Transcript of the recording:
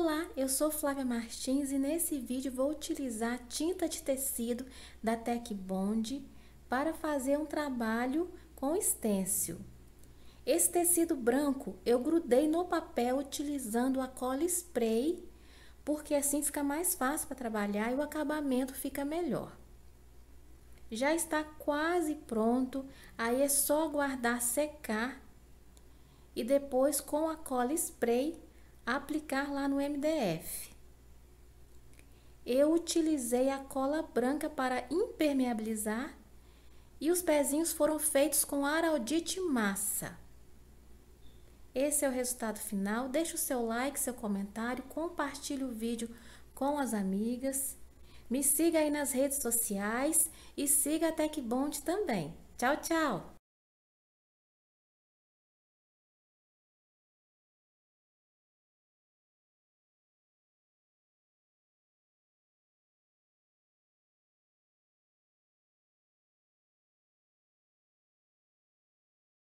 Olá, eu sou Flávia Martins e nesse vídeo vou utilizar tinta de tecido da Tec Bond para fazer um trabalho com stencil. Esse tecido branco eu grudei no papel utilizando a cola spray, porque assim fica mais fácil para trabalhar e o acabamento fica melhor. Já está quase pronto, aí é só aguardar secar e depois com a cola spray aplicar lá no MDF. Eu utilizei a cola branca para impermeabilizar e os pezinhos foram feitos com araldite massa. Esse é o resultado final. Deixe o seu like, seu comentário, compartilhe o vídeo com as amigas. Me siga aí nas redes sociais e siga a Tecbond também. Tchau, tchau!